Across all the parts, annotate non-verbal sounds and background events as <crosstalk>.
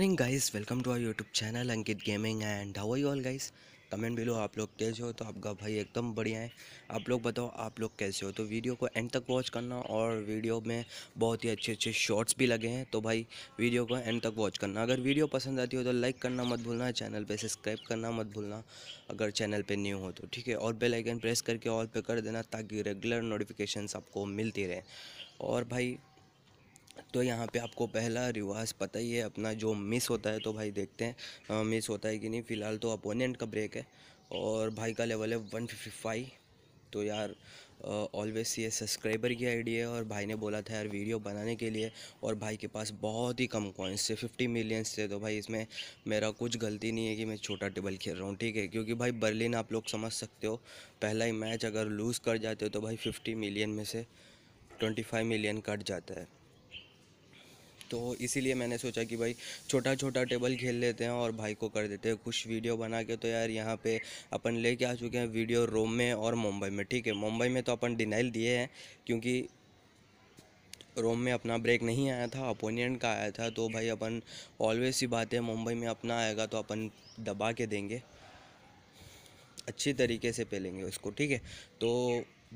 morning guys welcome to our YouTube channel Ankit gaming and how you all guys comment below आप लोग कैसे हो तो आपका भाई एकदम बढ़िया है आप लोग बताओ आप लोग कैसे हो तो वीडियो को एंड तक वॉच करना और वीडियो में बहुत ही अच्छे अच्छे शॉर्ट्स भी लगे हैं तो भाई वीडियो को एंड तक वॉच करना अगर वीडियो पसंद आती हो तो लाइक करना मत भूलना चैनल पर सब्सक्राइब करना मत भूलना अगर चैनल पर न्यू हो तो ठीक है और बेलाइकन प्रेस करके ऑल पे कर देना ताकि रेगुलर नोटिफिकेशन आपको मिलती रहे और भाई तो यहाँ पे आपको पहला रिवाज पता ही है अपना जो मिस होता है तो भाई देखते हैं आ, मिस होता है कि नहीं फ़िलहाल तो अपोनेंट का ब्रेक है और भाई का लेवल है वन फिफ्टी फाइव तो यार ऑलवेज ये सब्सक्राइबर की आईडी है और भाई ने बोला था यार वीडियो बनाने के लिए और भाई के पास बहुत ही कम कॉइन्स थे फिफ्टी मिलियंस थे तो भाई इसमें मेरा कुछ गलती नहीं है कि मैं छोटा टेबल खेल रहा हूँ ठीक है क्योंकि भाई बर्लिन आप लोग समझ सकते हो पहला ही मैच अगर लूज़ कर जाते हो तो भाई फिफ्टी मिलियन में से ट्वेंटी फाइव मिलियन कट जाता है तो इसीलिए मैंने सोचा कि भाई छोटा छोटा टेबल खेल लेते हैं और भाई को कर देते हैं कुछ वीडियो बना के तो यार यहाँ पे अपन लेके आ चुके हैं वीडियो रोम में और मुंबई में ठीक है मुंबई में तो अपन डिनाइल दिए हैं क्योंकि रोम में अपना ब्रेक नहीं आया था अपोनेंट का आया था तो भाई अपन ऑलवेज सी बात है मुंबई में अपना आएगा तो अपन दबा के देंगे अच्छी तरीके से पेलेंगे उसको ठीक है तो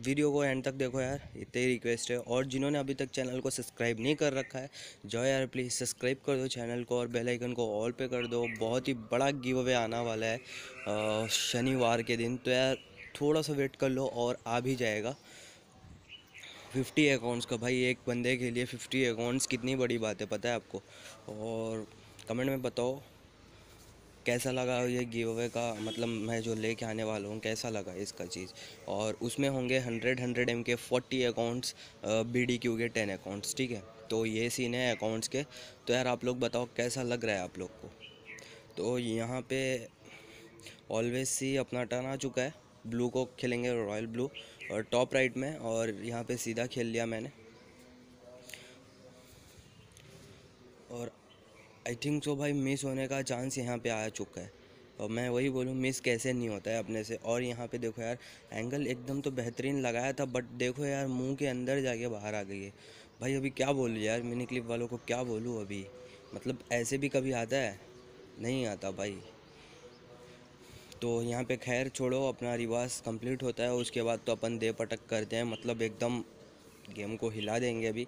वीडियो को एंड तक देखो यार इतनी रिक्वेस्ट है और जिन्होंने अभी तक चैनल को सब्सक्राइब नहीं कर रखा है जो यार प्लीज़ सब्सक्राइब कर दो चैनल को और बेल आइकन को ऑल पे कर दो बहुत ही बड़ा गिव अवे आना वाला है शनिवार के दिन तो यार थोड़ा सा वेट कर लो और आ भी जाएगा फिफ्टी अकाउंट्स का भाई एक बंदे के लिए फिफ्टी अकाउंट्स कितनी बड़ी बात है पता है आपको और कमेंट में बताओ कैसा लगा ये गिव अवे का मतलब मैं जो लेके आने वाला हूँ कैसा लगा इसका चीज़ और उसमें होंगे hundred hundred M K forty accounts B D Q K ten accounts ठीक है तो ये सीन है अकाउंट्स के तो यार आप लोग बताओ कैसा लग रहा है आप लोग को तो यहाँ पे ऑलवेज सी अपना टर्न आ चुका है ब्लू को खेलेंगे रॉयल ब्लू और टॉप राइट में और यहाँ पे सीधा खेल लिया मैंने और आई थिंक सो भाई मिस होने का चांस यहाँ पे आ चुका है और मैं वही बोलूँ मिस कैसे नहीं होता है अपने से और यहाँ पे देखो यार एंगल एकदम तो बेहतरीन लगाया था बट देखो यार मुंह के अंदर जाके बाहर आ गई है भाई अभी क्या बोलूँ यार मिनी क्लिप वालों को क्या बोलूँ अभी मतलब ऐसे भी कभी आता है नहीं आता भाई तो यहाँ पे खैर छोड़ो अपना रिवाज कंप्लीट होता है उसके बाद तो अपन दे पटक करते हैं मतलब एकदम गेम को हिला देंगे अभी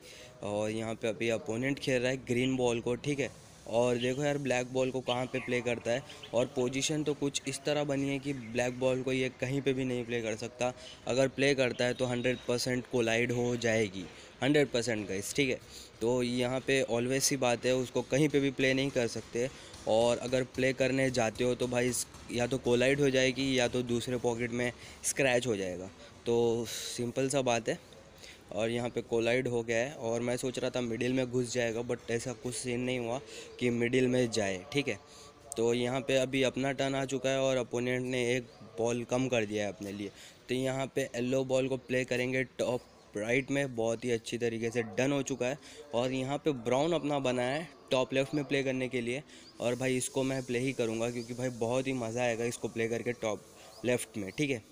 और यहाँ पे अभी अपोनेंट खेल रहा है ग्रीन बॉल को ठीक है और देखो यार ब्लैक बॉल को कहाँ पे प्ले करता है और पोजीशन तो कुछ इस तरह बनी है कि ब्लैक बॉल को ये कहीं पे भी नहीं प्ले कर सकता अगर प्ले करता है तो 100 परसेंट कोलाइड हो जाएगी 100 परसेंट गई ठीक है तो यहाँ पे ऑलवेज सी बात है उसको कहीं पे भी प्ले नहीं कर सकते और अगर प्ले करने जाते हो तो भाई या तो कोलाइड हो जाएगी या तो दूसरे पॉकेट में स्क्रैच हो जाएगा तो सिंपल सा बात है और यहाँ पे कोलाइड हो गया है और मैं सोच रहा था मिडिल में घुस जाएगा बट ऐसा कुछ सीन नहीं हुआ कि मिडिल में जाए ठीक है तो यहाँ पे अभी अपना टर्न आ चुका है और अपोनेंट ने एक बॉल कम कर दिया है अपने लिए तो यहाँ पे येलो बॉल को प्ले करेंगे टॉप राइट में बहुत ही अच्छी तरीके से डन हो चुका है और यहाँ पे ब्राउन अपना बनाया है टॉप लेफ्ट में प्ले करने के लिए और भाई इसको मैं प्ले ही करूँगा क्योंकि भाई बहुत ही मज़ा आएगा इसको प्ले करके टॉप लेफ्ट में ठीक है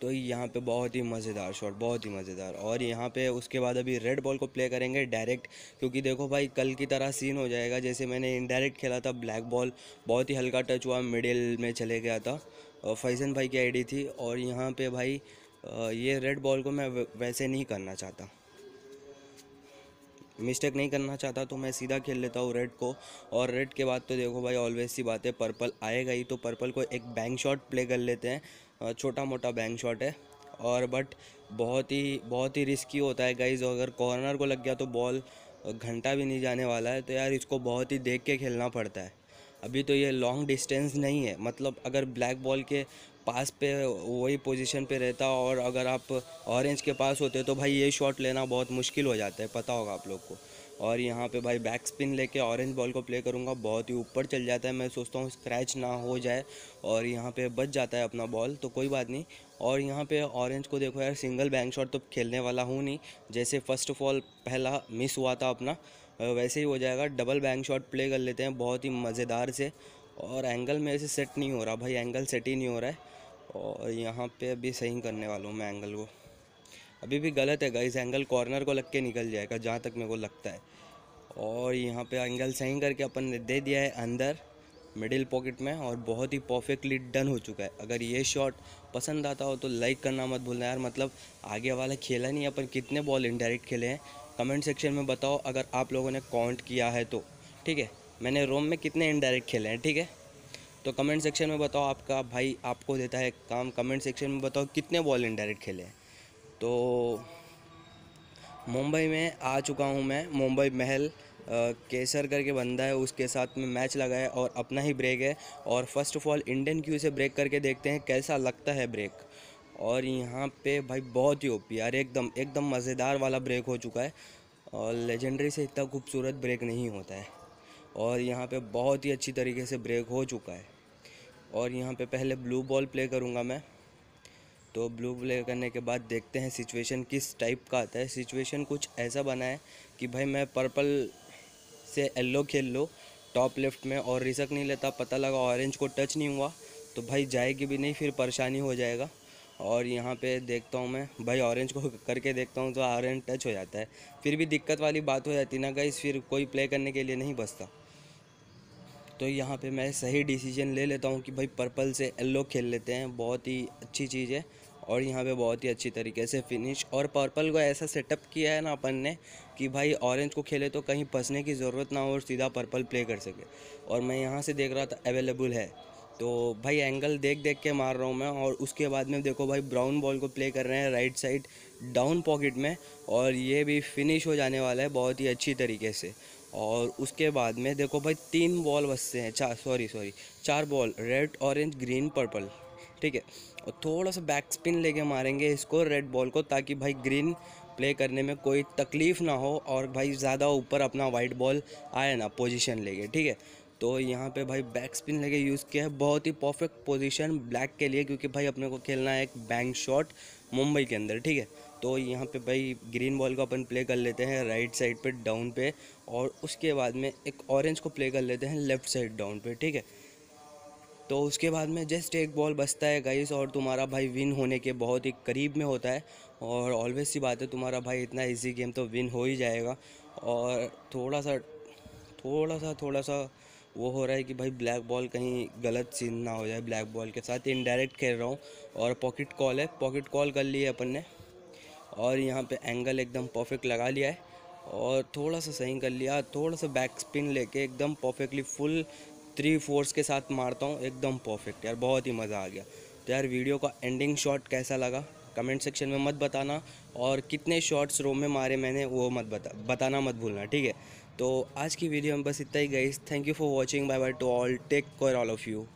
तो यहाँ पे बहुत ही मज़ेदार शॉट बहुत ही मज़ेदार और यहाँ पे उसके बाद अभी रेड बॉल को प्ले करेंगे डायरेक्ट क्योंकि देखो भाई कल की तरह सीन हो जाएगा जैसे मैंने इनडायरेक्ट खेला था ब्लैक बॉल बहुत ही हल्का टच हुआ मिडिल में चले गया था फैजन भाई की आईडी थी और यहाँ पे भाई ये रेड बॉल को मैं वैसे नहीं करना चाहता मिस्टेक नहीं करना चाहता तो मैं सीधा खेल लेता हूँ रेड को और रेड के बाद तो देखो भाई ऑलवेज सी बात है पर्पल आएगा ही तो पर्पल को एक बैंक शॉट प्ले कर लेते हैं छोटा मोटा बैंक शॉट है और बट बहुत ही बहुत ही रिस्की होता है गाइज अगर कॉर्नर को लग गया तो बॉल घंटा भी नहीं जाने वाला है तो यार इसको बहुत ही देख के खेलना पड़ता है अभी तो ये लॉन्ग डिस्टेंस नहीं है मतलब अगर ब्लैक बॉल के पास पे वही पोजीशन पे रहता और अगर आप ऑरेंज के पास होते तो भाई ये शॉट लेना बहुत मुश्किल हो जाता है पता होगा आप लोग को और यहाँ पे भाई बैक स्पिन लेके ऑरेंज बॉल को प्ले करूँगा बहुत ही ऊपर चल जाता है मैं सोचता हूँ स्क्रैच ना हो जाए और यहाँ पे बच जाता है अपना बॉल तो कोई बात नहीं और यहाँ पे ऑरेंज को देखो यार सिंगल बैंक शॉट तो खेलने वाला हूँ नहीं जैसे फर्स्ट ऑफ ऑल पहला मिस हुआ था अपना वैसे ही हो जाएगा डबल बैंक शॉट प्ले कर लेते हैं बहुत ही मज़ेदार से और एंगल मेरे से सेट नहीं हो रहा भाई एंगल सेट ही नहीं हो रहा है और यहाँ पर अभी सही करने वाला हूँ मैं एंगल को अभी भी गलत है गाइस एंगल कॉर्नर को लग के निकल जाएगा जहाँ तक मेरे को लगता है और यहाँ पे एंगल सही करके अपन ने दे दिया है अंदर मिडिल पॉकेट में और बहुत ही परफेक्टली डन हो चुका है अगर ये शॉट पसंद आता हो तो लाइक करना मत भूलना यार मतलब आगे वाला खेला नहीं अपन कितने बॉल इनडायरेक्ट खेले हैं कमेंट सेक्शन में बताओ अगर आप लोगों ने काउंट किया है तो ठीक है मैंने रोम में कितने इनडायरेक्ट खेले हैं ठीक है तो कमेंट सेक्शन में बताओ आपका भाई आपको देता है काम कमेंट सेक्शन में बताओ कितने बॉल इनडायरेक्ट खेले हैं तो मुंबई में आ चुका हूँ मैं मुंबई महल केसर करके बंदा है उसके साथ में मैच लगा है और अपना ही ब्रेक है और first of all Indian cue से ब्रेक करके देखते हैं कैसा लगता है ब्रेक और यहाँ पे भाई बहुत ही ओपी यार एकदम एकदम मज़ेदार वाला ब्रेक हो चुका है और लेजेंडरी से इतना खूबसूरत ब्रेक नहीं होता है और यहाँ पे बहुत ही अच्छी तरीके से ब्रेक हो चुका है और यहाँ पर पहले ब्लू बॉल प्ले करूँगा मैं तो ब्लू प्ले करने के बाद देखते हैं सिचुएशन किस टाइप का आता है सिचुएशन कुछ ऐसा बना है कि भाई मैं पर्पल से येल्लो खेल लो टॉप लेफ्ट में और रिसक नहीं लेता पता लगा ऑरेंज को टच नहीं हुआ तो भाई जाएगी भी नहीं फिर परेशानी हो जाएगा और यहाँ पे देखता हूँ मैं भाई ऑरेंज को <laughs> करके देखता हूँ तो ऑरेंज टच हो जाता है फिर भी दिक्कत वाली बात हो जाती ना गई फिर कोई प्ले करने के लिए नहीं बचता तो यहाँ पे मैं सही डिसीजन ले लेता हूँ कि भाई पर्पल से येल्लो खेल लेते हैं बहुत ही अच्छी चीज़ है और यहाँ पे बहुत ही अच्छी तरीके से फिनिश और पर्पल को ऐसा सेटअप किया है ना अपन ने कि भाई ऑरेंज को खेले तो कहीं फंसने की ज़रूरत ना हो और सीधा पर्पल प्ले कर सके और मैं यहाँ से देख रहा था अवेलेबल है तो भाई एंगल देख देख के मार रहा हूँ मैं और उसके बाद में देखो भाई ब्राउन बॉल को प्ले कर रहे हैं राइट साइड डाउन पॉकेट में और ये भी फिनिश हो जाने वाला है बहुत ही अच्छी तरीके से और उसके बाद में देखो भाई तीन बॉल बसते हैं चार सॉरी सॉरी चार ball red orange green purple ठीक है और थोड़ा सा बैक स्पिन लेके मारेंगे इसको रेड बॉल को ताकि भाई ग्रीन प्ले करने में कोई तकलीफ़ ना हो और भाई ज़्यादा ऊपर अपना वाइट बॉल आए ना पोजिशन लेके ठीक है तो यहाँ पे भाई बैक स्पिन लेके यूज़ किया है बहुत ही परफेक्ट पोजीशन ब्लैक के लिए क्योंकि भाई अपने को खेलना है एक बैंक शॉट मुंबई के अंदर ठीक है तो यहाँ पे भाई ग्रीन बॉल को अपन प्ले कर लेते हैं राइट साइड पे डाउन पे और उसके बाद में एक ऑरेंज को प्ले कर लेते हैं लेफ्ट साइड डाउन पे ठीक है तो उसके बाद में जस्ट एक बॉल बचता है गाइस और तुम्हारा भाई विन होने के बहुत ही करीब में होता है और ऑलवेज सी बात है तुम्हारा भाई इतना इजी गेम तो विन हो ही जाएगा और थोड़ा सा थोड़ा सा थोड़ा सा वो हो रहा है कि भाई ब्लैक बॉल कहीं गलत सीन ना हो जाए ब्लैक बॉल के साथ इनडायरेक्ट खेल रहा हूँ और पॉकेट कॉल है पॉकेट कॉल कर लिए अपन ने और यहाँ पर एंगल एकदम परफेक्ट लगा लिया है और थोड़ा सा सही कर लिया थोड़ा सा बैक स्पिन लेके एकदम परफेक्टली फुल थ्री फोर्स के साथ मारता हूँ एकदम परफेक्ट यार बहुत ही मज़ा आ गया तो यार वीडियो का एंडिंग शॉट कैसा लगा कमेंट सेक्शन में मत बताना और कितने शॉट्स रोम में मारे मैंने वो मत बता बताना मत भूलना ठीक है तो आज की वीडियो में बस इतना ही गई thank you for watching bye bye to all take care all of you